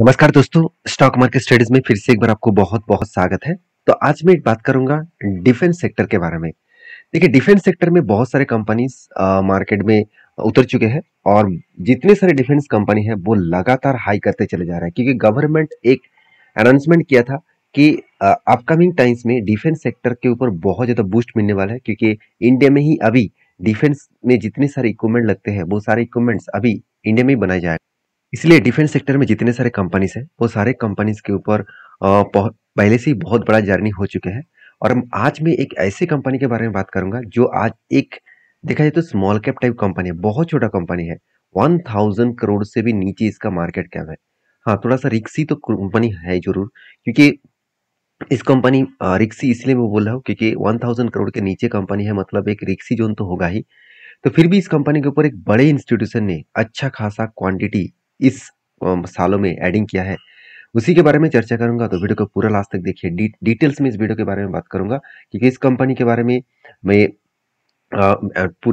नमस्कार दोस्तों stock market studies में फिर से एक बार आपको बहुत बहुत स्वागत है तो आज मैं एक बात करूंगा डिफेंस सेक्टर के बारे में देखिए डिफेंस सेक्टर में बहुत सारे कंपनीज मार्केट में उतर चुके हैं और जितने सारे डिफेंस कंपनी है वो लगातार हाई करते चले जा रहे हैं क्योंकि गवर्नमेंट एक अनाउंसमेंट किया था कि अपकमिंग टाइम्स में डिफेंस सेक्टर के ऊपर बहुत ज़्यादा बूस्ट मिलने वाला है क्योंकि इंडिया में ही अभी डिफेंस में जितने सारे इक्विपमेंट लगते हैं वो सारे इक्विपमेंट्स अभी इंडिया में ही बनाए जाए इसलिए डिफेंस सेक्टर में जितने सारे कंपनीज हैं वो सारे कंपनीज के ऊपर पहले से ही बहुत बड़ा जर्नी हो चुके हैं और आज मैं एक ऐसी कंपनी के बारे में बात करूंगा जो आज एक देखा जाए तो स्मॉल कैप टाइप कंपनी है बहुत छोटा कंपनी है वन थाउजेंड करोड़ से भी नीचे इसका मार्केट कैप है हाँ थोड़ा सा रिक्सी तो कंपनी है जरूर क्योंकि इस कंपनी रिक्सी इसलिए मैं बोल रहा हूँ क्योंकि वन थाउजेंड करोड़ के नीचे कंपनी है मतलब एक रिक्सी जोन तो होगा ही तो फिर भी इस कंपनी के ऊपर एक बड़े इंस्टीट्यूशन ने अच्छा खासा क्वांटिटी इस सालों में एडिंग किया है उसी के बारे में चर्चा करूंगा तो वीडियो को पूरा लास्ट तक देखिए डी, डिटेल्स में इस वीडियो के बारे में बात करूंगा कि इस कंपनी के बारे में मैं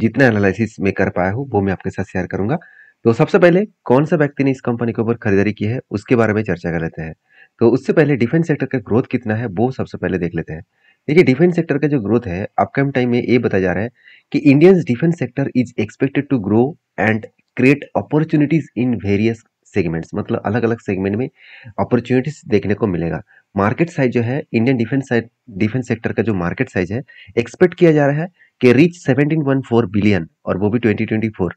जितना एनालिसिस मैं कर पाया हूँ वो मैं आपके साथ शेयर करूंगा तो सबसे पहले कौन सा व्यक्ति ने इस कंपनी के ऊपर खरीदारी की है उसके बारे में चर्चा कर लेते हैं तो उससे पहले डिफेंस सेक्टर का ग्रोथ कितना है वो सबसे पहले देख लेते हैं देखिए डिफेंस सेक्टर का जो ग्रोथ है अपकम टाइम में ये बताया जा रहा है कि Indians defence sector is expected to grow and create opportunities in various segments मतलब अलग अलग सेगमेंट में अपॉर्चुनिटीज देखने को मिलेगा मार्केट साइज जो है इंडियन डिफेंस डिफेंस सेक्टर का जो मार्केट साइज है एक्सपेक्ट किया जा रहा है कि रीच 17.4 बिलियन और वो भी 2024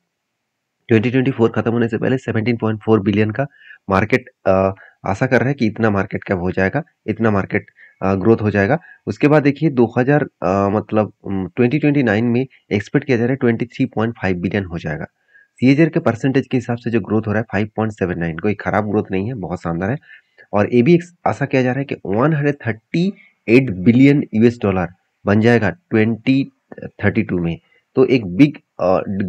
2024 खत्म होने से पहले 17.4 बिलियन का मार्केट आशा कर रहा है कि इतना मार्केट कैप हो जाएगा इतना मार्केट ग्रोथ हो जाएगा उसके बाद देखिए 2000 हज़ार मतलब 2029 में एक्सपेक्ट किया जा रहा है 23.5 बिलियन हो जाएगा सीएजर e के परसेंटेज के हिसाब से जो ग्रोथ हो रहा है फाइव पॉइंट सेवन नाइन कोई खराब ग्रोथ नहीं है बहुत शानदार है और ए बी एक्स आशा किया जा रहा है कि one hundred thirty eight billion US dollar बन जाएगा ट्वेंटी थर्टी टू में तो एक बिग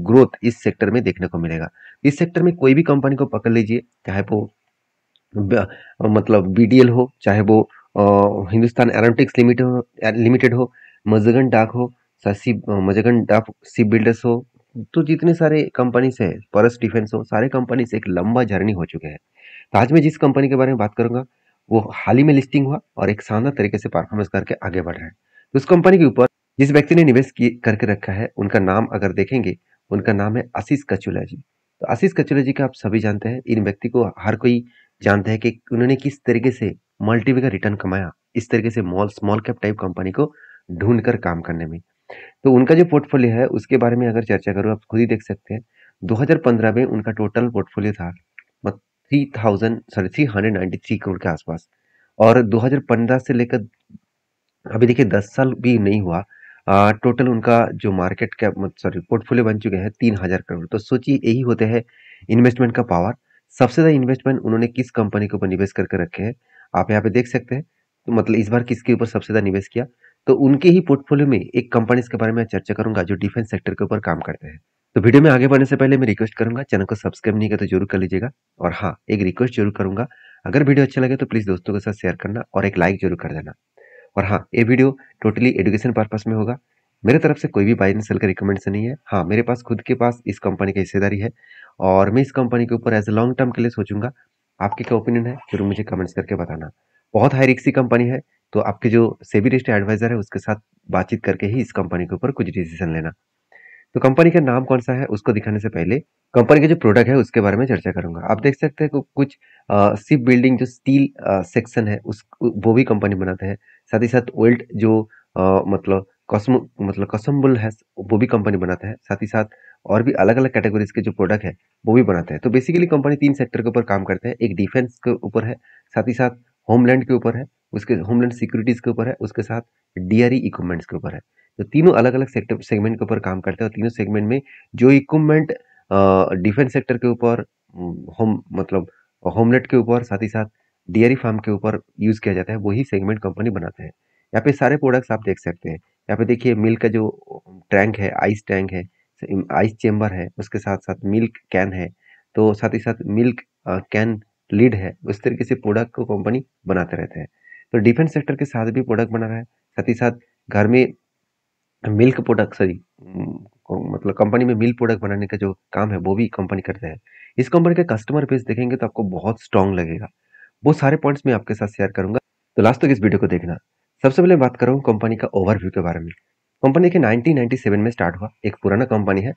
ग्रोथ uh, इस सेक्टर में देखने को मिलेगा इस सेक्टर में कोई भी कंपनी को पकड़ लीजिए चाहे वो मतलब बी हो चाहे वो uh, हिंदुस्तान एरोनोटिक्स लिमिटेड हो लिमिटेड हो मजगन डाक हो सी मजगन डाक सी बिल्डर्स हो तो जितने सारे कंपनीज है परस डिफेंस हो सारे कंपनी से एक लंबा जर्नी हो चुके हैं तो आज मैं जिस कंपनी के बारे में बात करूंगा वो हाल ही में लिस्टिंग हुआ और एक शानदार तरीके से परफॉर्मेंस करके आगे बढ़ रहा है तो उस कंपनी के ऊपर जिस व्यक्ति ने निवेश करके रखा है उनका नाम अगर देखेंगे उनका नाम है आशीष कचुला जी तो आशीष कचुला जी का आप सभी जानते हैं इन व्यक्ति को हर कोई जानते हैं कि उन्होंने किस तरीके से मल्टीवे का रिटर्न कमाया इस तरीके से mall small cap type company को ढूंढ काम करने में तो उनका जो पोर्टफोलियो है उसके बारे में अगर चर्चा करूँ आप खुद ही देख सकते हैं 2015 में उनका टोटल पोर्टफोलियो था three thousand sorry three hundred ninety three crore के आसपास और 2015 से लेकर अभी देखिए दस साल भी नहीं हुआ आ, टोटल उनका जो मार्केट का सॉरी पोर्टफोलियो बन चुके हैं तीन हज़ार करोड़ तो सोचिए यही होते हैं इन्वेस्टमेंट का पावर सबसे ज़्यादा इन्वेस्टमेंट उन्होंने किस कंपनी के ऊपर निवेश करके रखे हैं आप यहाँ पे देख सकते हैं तो मतलब इस बार किसके ऊपर सबसे ज़्यादा निवेश किया तो उनके ही पोर्टफोलियो में एक कंपनीज के बारे में चर्चा करूंगा जो डिफेंस सेक्टर के ऊपर काम करते हैं तो वीडियो में आगे बढ़ने से पहले मैं रिक्वेस्ट करूंगा चैनल को सब्सक्राइब नहीं किया तो जरूर कर लीजिएगा और हाँ एक रिक्वेस्ट जरूर करूंगा अगर वीडियो अच्छा लगे तो प्लीज़ दोस्तों के साथ शेयर करना और एक लाइक जरूर कर देना और हाँ ये वीडियो टोटली एजुकेशन पर्पज़ में होगा मेरे तरफ से कोई भी बाइन एंड सेल का रिकमेंडेशन नहीं है हाँ मेरे पास खुद के पास इस कंपनी की हिस्सेदारी है और मैं इस कंपनी के ऊपर एज ए लॉन्ग टर्म के लिए सोचूंगा आपके क्या ओपिनियन है जरूर मुझे कमेंट्स करके बताना बहुत हाई रिक्सी कंपनी है तो आपके जो सेबी रजिस्टर एडवाइज़र है उसके साथ बातचीत करके ही इस कंपनी के ऊपर कुछ डिसीजन लेना तो कंपनी का नाम कौन सा है उसको दिखाने से पहले कंपनी का जो प्रोडक्ट है उसके बारे में चर्चा करूंगा आप देख सकते हैं कुछ सिप बिल्डिंग जो स्टील सेक्शन है उस वो भी कंपनी बनाते हैं साथ ही साथ ओल्ड जो आ, मतलब कसम मतलब कसम्बुल है वो भी कंपनी बनाता है साथ ही साथ और भी अलग अलग कैटेगरीज के जो प्रोडक्ट है वो भी बनाते हैं तो बेसिकली कंपनी तीन सेक्टर के ऊपर काम करते हैं एक डिफेंस के ऊपर है साथ ही साथ होमलैंड के ऊपर है उसके होमलैंड सिक्योरिटीज़ के ऊपर है उसके साथ डीआरई इक्विपमेंट्स e के ऊपर है तो तीनों अलग अलग सेक्टर सेगमेंट के ऊपर काम करते हैं और तीनों सेगमेंट में जो इक्विपमेंट डिफेंस सेक्टर के ऊपर होम मतलब होमलेट के ऊपर साथ ही साथ डेयरी फार्म e के ऊपर यूज़ किया जाता है वही सेगमेंट कंपनी बनाते हैं यहाँ पे सारे प्रोडक्ट्स आप देख सकते हैं यहाँ पे देखिए मिल्क का जो टैंक है आइस टैंक है आइस चेम्बर है उसके साथ साथ मिल्क कैन है तो साथ ही साथ मिल्क कैन लीड है उस तरीके से प्रोडक्ट को कंपनी बनाते रहते हैं तो डिफेंस सेक्टर के साथ भी प्रोडक्ट बना रहा है साथ ही साथ घर में मिल्क प्रोडक्ट सॉरी मतलब कंपनी में मिल्क प्रोडक्ट बनाने का जो काम है वो भी कंपनी करते हैं इस कंपनी का कस्टमर बेस देखेंगे तो आपको बहुत स्ट्रांग लगेगा वो सारे पॉइंट्स मैं आपके साथ शेयर करूंगा तो लास्ट तक इस वीडियो को देखना सबसे पहले बात करूँ कंपनी का ओवरव्यू के बारे में कंपनी के 1997 में स्टार्ट हुआ एक पुराना कंपनी है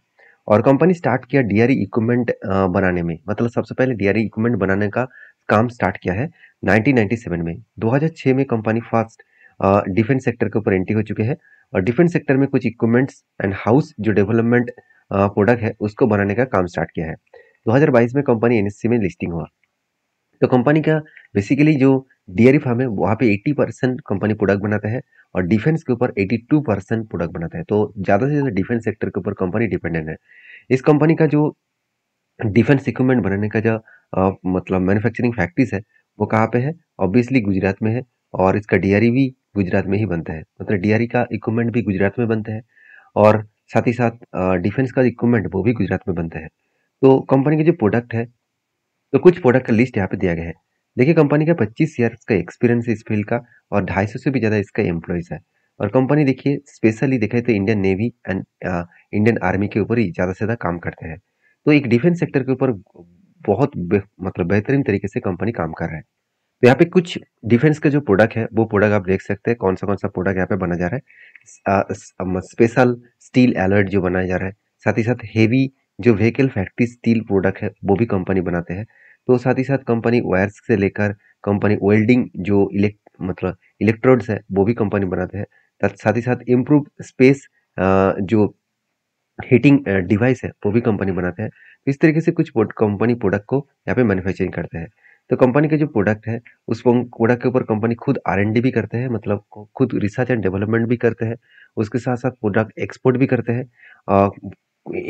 और कंपनी स्टार्ट किया डीआरई इक्विपमेंट e बनाने में मतलब सबसे पहले डीआरई इक्विपमेंट e बनाने का काम स्टार्ट किया है 1997 में 2006 में कंपनी फास्ट डिफेंस सेक्टर के ऊपर एंट्री हो चुके हैं और डिफेंस सेक्टर में कुछ इक्विपमेंट्स एंड हाउस जो डेवलपमेंट प्रोडक्ट है उसको बनाने का काम स्टार्ट किया है 2022 में कंपनी एन में लिस्टिंग हुआ तो कंपनी का बेसिकली जो डियरी फार्म e है वहाँ पे 80 परसेंट कंपनी प्रोडक्ट बनाता है और डिफेंस के ऊपर 82 परसेंट प्रोडक्ट बनाता है तो ज़्यादा से ज़्यादा डिफेंस सेक्टर के ऊपर कंपनी डिपेंडेंट है इस कंपनी का जो डिफेंस इक्विपमेंट बनाने का जो मतलब मैन्युफैक्चरिंग फैक्ट्रीज है वो कहाँ पे है ऑब्वियसली गुजरात में है और इसका डीआरई e भी गुजरात में ही बनता है मतलब डीआरई e का इक्विपमेंट भी गुजरात में बनता है और साथ ही साथ डिफेंस का इक्विपमेंट वो भी गुजरात में बनता है तो कंपनी के जो प्रोडक्ट है तो कुछ प्रोडक्ट का लिस्ट यहाँ पे दिया गया है देखिए कंपनी का पच्चीस ईयर का एक्सपीरियंस है इस फील्ड का और ढाई सौ से भी ज़्यादा इसका एम्प्लॉयज़ है और कंपनी देखिए स्पेशली देखे तो Indian navy and Indian army के ऊपर ही ज़्यादा से ज़्यादा काम करते हैं तो एक डिफेंस सेक्टर के ऊपर बहुत मतलब बेहतरीन तरीके से कंपनी काम कर रहा है तो यहाँ पे कुछ डिफेंस के जो प्रोडक्ट है वो प्रोडक्ट आप देख सकते हैं कौन सा कौन सा प्रोडक्ट यहाँ पे बना जा रहा है स्पेशल स्टील एलर्ट जो बनाया जा रहा है साथ ही साथ हेवी जो व्हीकल फैक्ट्री स्टील प्रोडक्ट है वो भी कंपनी बनाते हैं तो साथ ही साथ कंपनी वायर्स से लेकर कंपनी वेल्डिंग जो इलेक्ट मतलब इलेक्ट्रोड्स है वो भी कंपनी बनाते हैं साथ ही साथ इम्प्रूव स्पेस जो हीटिंग डिवाइस है वो भी कंपनी बनाते हैं इस तरीके से कुछ कंपनी प्रोडक्ट को यहाँ पे मैन्युफैक्चरिंग करते हैं तो कंपनी के जो प्रोडक्ट है उस प्रोडक्ट के ऊपर कंपनी खुद आर भी करते हैं मतलब खुद रिसर्च एंड डेवलपमेंट भी करते हैं उसके साथ साथ प्रोडक्ट एक्सपोर्ट भी करते हैं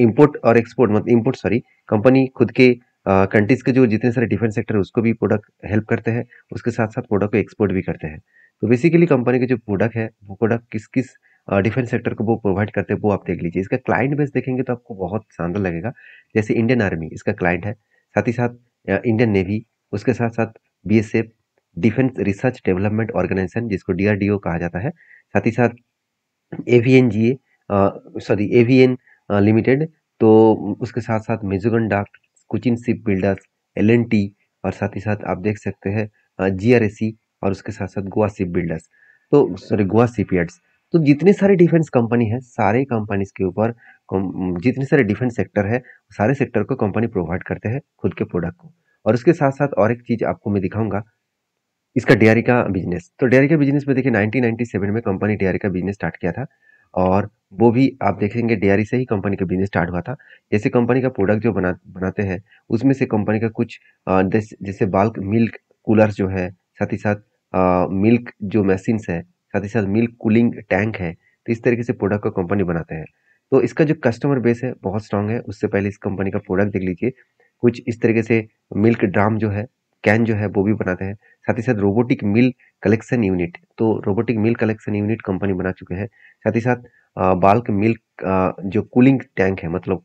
इम्पोर्ट और एक्सपोर्ट मतलब इम्पोर्ट सॉरी कंपनी खुद के कंट्रीज के जो जितने सारे डिफेंस सेक्टर है उसको भी प्रोडक्ट हेल्प करते हैं उसके साथ साथ प्रोडक्ट को एक्सपोर्ट भी करते हैं तो बेसिकली कंपनी के जो प्रोडक्ट है वो प्रोडक्ट किस किस डिफेंस सेक्टर को वो प्रोवाइड करते हैं वो आप देख लीजिए इसका क्लाइंट बेस देखेंगे तो आपको बहुत शानदार लगेगा जैसे इंडियन आर्मी इसका क्लाइंट है साथ ही साथ इंडियन नेवी उसके साथ साथ B defence research development organisation जिसको डी कहा जाता है साथ ही साथ A V N G A sorry A V N limited तो उसके साथ साथ Mazagon dock Cochin ship builders L N T और साथ ही साथ आप देख सकते हैं जी आर ए सी और उसके साथ साथ गोवा शिप बिल्डर्स तो सॉरी गोवा शिप यार्ड्स तो जितने सारे डिफेंस कंपनी है सारे कंपनीज के ऊपर जितने सारे डिफेंस सेक्टर है सारे सेक्टर को कंपनी प्रोवाइड करते हैं खुद के प्रोडक्ट को और उसके साथ साथ और एक चीज़ आपको मैं दिखाऊंगा इसका डेयरी का बिजनेस तो डेयरी का बिजनेस में देखिए नाइनटीन में कंपनी डेयरी का बिजनेस स्टार्ट किया था और वो भी आप देखेंगे डेयरी से ही कंपनी का बिजनेस स्टार्ट हुआ था जैसे कंपनी का प्रोडक्ट जो बना बनाते हैं उसमें से कंपनी का कुछ जैसे बाल्क मिल्क कूलर्स जो है साथ ही साथ मिल्क जो मशीन्स है साथ ही साथ मिल्क कूलिंग टैंक है तो इस तरीके से प्रोडक्ट को कंपनी बनाते हैं तो इसका जो कस्टमर बेस है बहुत स्ट्रांग है उससे पहले इस कंपनी का प्रोडक्ट देख लीजिए कुछ इस तरीके से मिल्क ड्राम जो है कैन जो है वो भी बनाते हैं साथ ही साथ रोबोटिक मिल कलेक्शन यूनिट तो robotic milk collection unit company बना चुके हैं साथ ही साथ बाल्क मिल्क जो कूलिंग टैंक है मतलब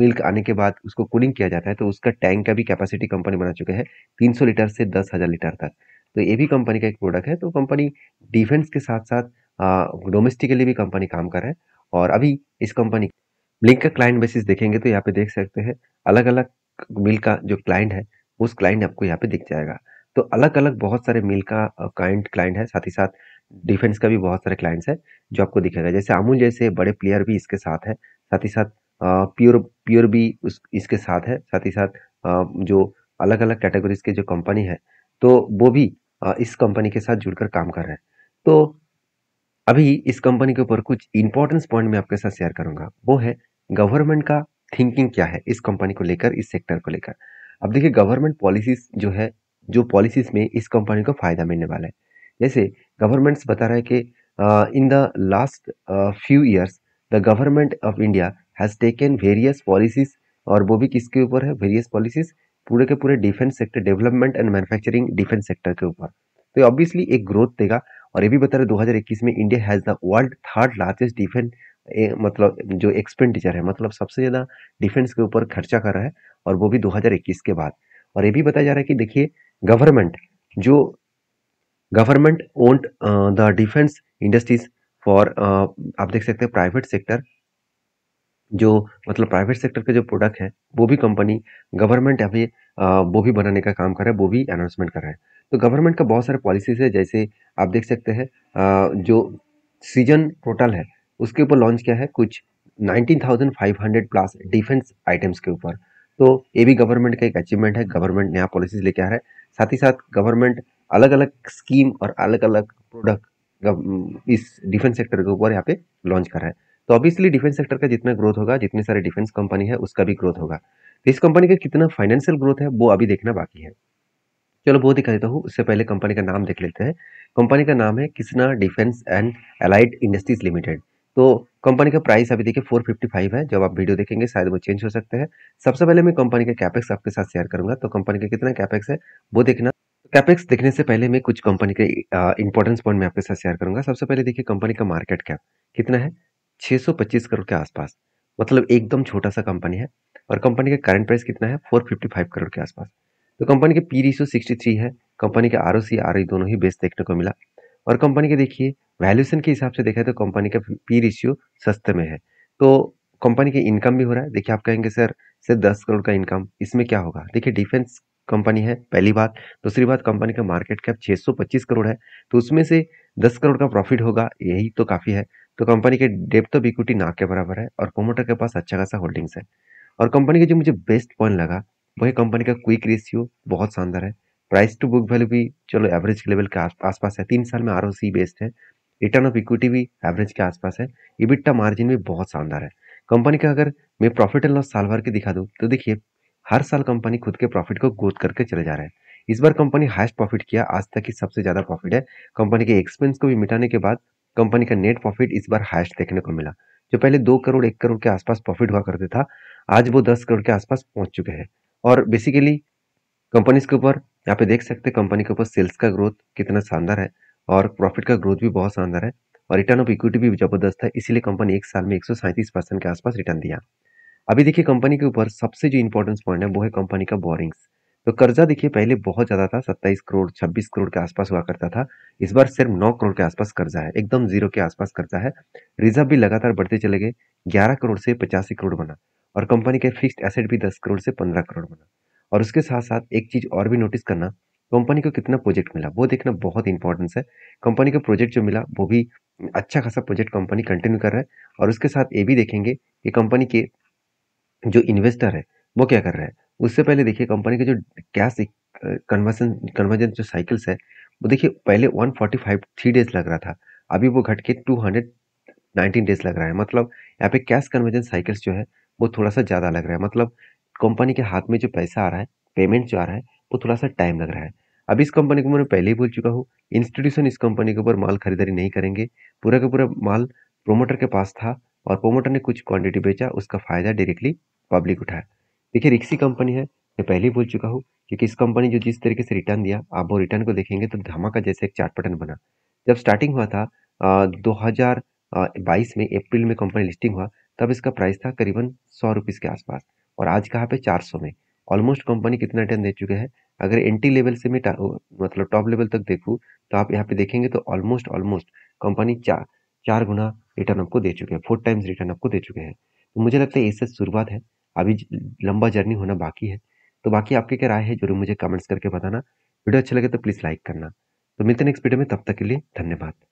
मिल्क आने के बाद उसको कूलिंग किया जाता है तो उसका टैंक का भी कैपेसिटी कंपनी बना चुके हैं तीन लीटर से दस लीटर तक तो ये भी कंपनी का एक प्रोडक्ट है तो कंपनी डिफेंस के साथ साथ डोमेस्टिकली भी कंपनी काम कर रहे हैं और अभी इस कंपनी ब्लिंक का क्लाइंट बेसिस देखेंगे तो यहाँ पे देख सकते हैं अलग अलग मिल का जो क्लाइंट है उस क्लाइंट आपको यहाँ पे दिख जाएगा तो अलग अलग बहुत सारे मिल का क्लाइंट क्लाइंट है साथ ही साथ डिफेंस का भी बहुत सारे क्लाइंट्स है जो आपको दिखेगा जैसे अमूल जैसे बड़े प्लेयर भी इसके साथ है साथ ही साथ प्योर प्योर भी उस इसके साथ है साथ ही साथ जो अलग अलग कैटेगरीज के जो कंपनी है तो वो भी इस कंपनी के साथ जुड़कर काम कर रहे हैं तो अभी इस कंपनी के ऊपर कुछ इंपॉर्टेंस पॉइंट मैं आपके साथ शेयर करूंगा वो है गवर्नमेंट का थिंकिंग क्या है इस कंपनी को लेकर इस सेक्टर को लेकर अब देखिए गवर्नमेंट पॉलिसीज जो है जो पॉलिसीज में इस कंपनी को फायदा मिलने वाला है जैसे गवर्नमेंट्स बता रहा है कि in the last few years the government of India has taken various policies और वो भी किसके ऊपर है वेरियस पॉलिसीज पूरे के पूरे defence sector development and manufacturing defence sector के ऊपर तो ऑब्वियसली एक ग्रोथ देगा और ये भी बता रहे इक्कीस में India has the world third largest defence मतलब जो एक्सपेंडिचर है मतलब सबसे ज़्यादा डिफेंस के ऊपर खर्चा कर रहा है और वो भी 2021 के बाद और ये भी बताया जा रहा है कि देखिए गवर्नमेंट जो government owned the defence industries for आप देख सकते हैं प्राइवेट सेक्टर जो मतलब प्राइवेट सेक्टर के जो प्रोडक्ट हैं वो भी कंपनी गवर्नमेंट अभी वो भी बनाने का काम कर रहा है वो भी अनाउंसमेंट कर रहा है तो गवर्नमेंट का बहुत सारे पॉलिसीज़ है जैसे आप देख सकते हैं जो सीजन टोटल है उसके ऊपर लॉन्च किया है कुछ 19,500 प्लस डिफेंस आइटम्स के ऊपर तो ये भी गवर्नमेंट का एक अचीवमेंट है गवर्नमेंट नया पॉलिसीज लेके आ रहा है साथ ही साथ गवर्नमेंट अलग अलग स्कीम और अलग अलग प्रोडक्ट इस डिफेंस सेक्टर के ऊपर यहाँ पे लॉन्च कर रहा है तो ऑब्वियसली डिफेंस सेक्टर का जितना ग्रोथ होगा जितने सारे डिफेंस कंपनी है उसका भी ग्रोथ होगा तो इस कंपनी का कितना फाइनेंशियल ग्रोथ है वो अभी देखना बाकी है चलो वो दिखा देता हूँ उससे पहले कंपनी का नाम देख लेते हैं कंपनी का नाम है Krishna defence and allied industries limited तो कंपनी का प्राइस अभी देखिए 455 है जब आप वीडियो देखेंगे शायद वो चेंज हो सकते हैं सबसे पहले मैं कंपनी का कैपेक्स आपके साथ शेयर करूंगा तो कंपनी का कितना कैपेक्स है वो देखना कैपेक्स देखने से पहले मैं कुछ कंपनी के इंपॉर्टेंस पॉइंट मैं आपके साथ शेयर करूंगा सबसे पहले देखिए कंपनी का मार्केट कैप कितना है 625 करोड़ के आसपास मतलब एकदम छोटा सा कंपनी है और कंपनी का करंट प्राइस कितना है 455 करोड़ के आसपास तो कंपनी के पी रिशो सिक्सटी है कंपनी के आर ओ सी आर दोनों ही बेस्ट देखने को मिला और कंपनी के देखिए वैल्यूशन के हिसाब से देखा तो कंपनी का पी रिशियो सस्ते में है तो कंपनी के इनकम भी हो रहा है देखिए आप कहेंगे सर सर दस करोड़ का इनकम इसमें क्या होगा देखिए डिफेंस कंपनी है पहली बात दूसरी बात कंपनी का मार्केट कैप 625 करोड़ है तो उसमें से 10 करोड़ का प्रॉफिट होगा यही तो काफ़ी है तो कंपनी के डेप ऑफ इक्विटी ना के बराबर है और प्रोमोटर के पास अच्छा खासा होल्डिंग्स है और कंपनी का जो मुझे बेस्ट पॉइंट लगा वही कंपनी का क्विक रेशियो बहुत शानदार है प्राइस टू बुक वैल्यू भी चलो एवरेज के लेवल के आसपास है तीन साल में आर बेस्ट है रिटर्न ऑफ इक्विटी भी एवरेज के आसपास है इबिट्टा मार्जिन भी बहुत शानदार है कंपनी का अगर मैं प्रॉफिट एंड लॉस साल भर के दिखा दूँ तो देखिए हर साल कंपनी खुद के प्रॉफिट को ग्रोथ करके चले जा रहा है इस बार कंपनी हाइस्ट प्रॉफिट किया आज तक की सबसे ज़्यादा प्रॉफिट है कंपनी के एक्सपेंस को भी मिटाने के बाद कंपनी का नेट प्रॉफिट इस बार हाइस्ट देखने को मिला जो पहले दो करोड़ एक करोड़ के आसपास प्रॉफिट हुआ करते था आज वो दस करोड़ के आसपास पहुंच चुके हैं और बेसिकली कंपनीज के ऊपर यहाँ पे देख सकते हैं कंपनी के ऊपर सेल्स का ग्रोथ कितना शानदार है और प्रॉफिट का ग्रोथ भी बहुत शानदार है और रिटर्न ऑफ इक्विटी भी जबरदस्त है इसीलिए कंपनी एक साल में एक परसेंट के आसपास रिटर्न दिया अभी देखिए कंपनी के ऊपर सबसे जो इंपॉर्टेंस पॉइंट है वो है कंपनी का बोरिंग्स तो कर्जा देखिए पहले बहुत ज़्यादा था सत्ताईस करोड़ छब्बीस करोड़ के आसपास हुआ करता था इस बार सिर्फ नौ करोड़ के आसपास कर्जा है एकदम जीरो के आसपास कर्जा है रिजर्व भी लगातार बढ़ते चले गए ग्यारह करोड़ से पचासी करोड़ बना और कंपनी के फिक्स एसेट भी दस करोड़ से पंद्रह करोड़ बना और उसके साथ साथ एक चीज़ और भी नोटिस करना कंपनी को कितना प्रोजेक्ट मिला वो देखना बहुत इंपॉर्टेंस है कंपनी का प्रोजेक्ट जो मिला वो भी अच्छा खासा प्रोजेक्ट कंपनी कंटिन्यू कर रहा है और उसके साथ ये भी देखेंगे कि कंपनी के जो इन्वेस्टर है वो क्या कर रहा है? उससे पहले देखिए कंपनी के जो कैश कन्वर्सन कन्वर्जेंस जो साइकिल्स है, वो देखिए पहले 145 थ्री डेज़ लग रहा था, अभी वो घट के टू हंड्रेड नाइनटीन डेज़ लग रहा है। मतलब यहाँ पे कैश कन्वर्जन साइकिल्स जो है, वो थोड़ा-सा ज़्यादा लग रहा है। मतलब कंपनी के हाथ में जो पैसा आ रहा है, पेमेंट जो आ रहा है, वो थोड़ा-सा टाइम लग रहा है। अब इस कंपनी को मैं पहले ही बोल चुका हूँ, इंस्टीट्यूशन इस कंपनी के ऊपर माल खरीदारी नहीं करेंगे। पूरा का पूरा माल प्रोमोटर के पास था और प्रोमोटर ने कुछ क्वांटिटी बेचा, उसका फ़ायदा डायरेक्टली पब्लिक उठाया। देखिए रिक्सी कंपनी है मैं पहले ही बोल चुका हूँ क्योंकि इस कंपनी जो जिस तरीके से रिटर्न दिया आप वो रिटर्न को देखेंगे तो धमाका जैसे एक चार्ट पैटर्न बना जब स्टार्टिंग हुआ था दो हज़ार बाईस में अप्रैल में कंपनी लिस्टिंग हुआ तब इसका प्राइस था करीबन सौ रुपीज़ के आसपास और आज कहाँ पे चार सौ में ऑलमोस्ट कंपनी कितना रिटर्न दे चुके हैं अगर एंट्री लेवल से मैं मतलब टॉप लेवल तक देखूँ तो आप यहाँ पे देखेंगे तो ऑलमोस्ट ऑलमोस्ट कंपनी चार चार गुना रिटर्न आपको दे चुके हैं फोर टाइम्स रिटर्न आपको दे चुके हैं तो मुझे लगता है इससे शुरुआत है अभी लंबा जर्नी होना बाकी है तो बाकी आपकी क्या राय है जरूर मुझे कमेंट्स करके बताना वीडियो अच्छा लगे तो प्लीज़ लाइक करना तो मिलते नेक्स्ट वीडियो में तब तक के लिए धन्यवाद